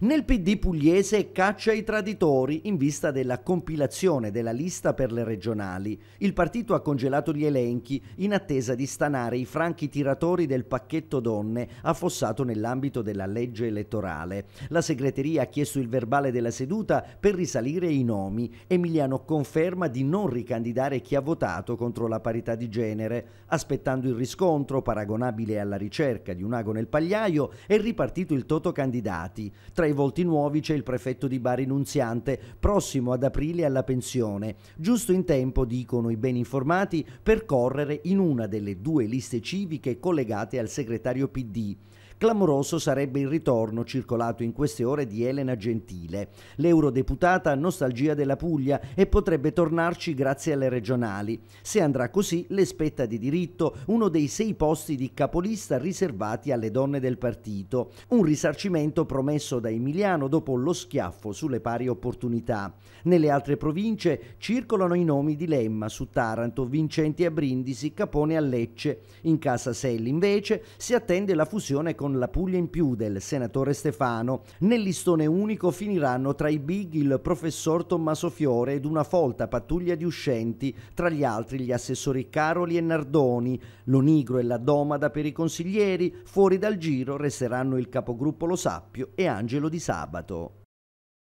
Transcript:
Nel PD pugliese caccia i traditori in vista della compilazione della lista per le regionali. Il partito ha congelato gli elenchi in attesa di stanare i franchi tiratori del pacchetto donne affossato nell'ambito della legge elettorale. La segreteria ha chiesto il verbale della seduta per risalire i nomi. Emiliano conferma di non ricandidare chi ha votato contro la parità di genere, aspettando il riscontro paragonabile alla ricerca di un ago nel pagliaio è ripartito il toto candidati. Tra tra i volti nuovi c'è il prefetto di Bari Nunziante, prossimo ad aprile alla pensione, giusto in tempo, dicono i ben informati, per correre in una delle due liste civiche collegate al segretario PD. Clamoroso sarebbe il ritorno circolato in queste ore di Elena Gentile, l'eurodeputata a nostalgia della Puglia e potrebbe tornarci grazie alle regionali. Se andrà così, le spetta di diritto uno dei sei posti di capolista riservati alle donne del partito, un risarcimento promesso da Emiliano dopo lo schiaffo sulle pari opportunità. Nelle altre province circolano i nomi di Lemma su Taranto, Vincenti a Brindisi, Capone a Lecce. In casa Selli invece si attende la fusione con la Puglia in più del senatore Stefano. Nel listone unico finiranno tra i big il professor Tommaso Fiore ed una folta pattuglia di uscenti, tra gli altri gli assessori Caroli e Nardoni, l'Onigro e la Domada per i consiglieri, fuori dal giro resteranno il capogruppo Lo Sappio e Angelo Di Sabato.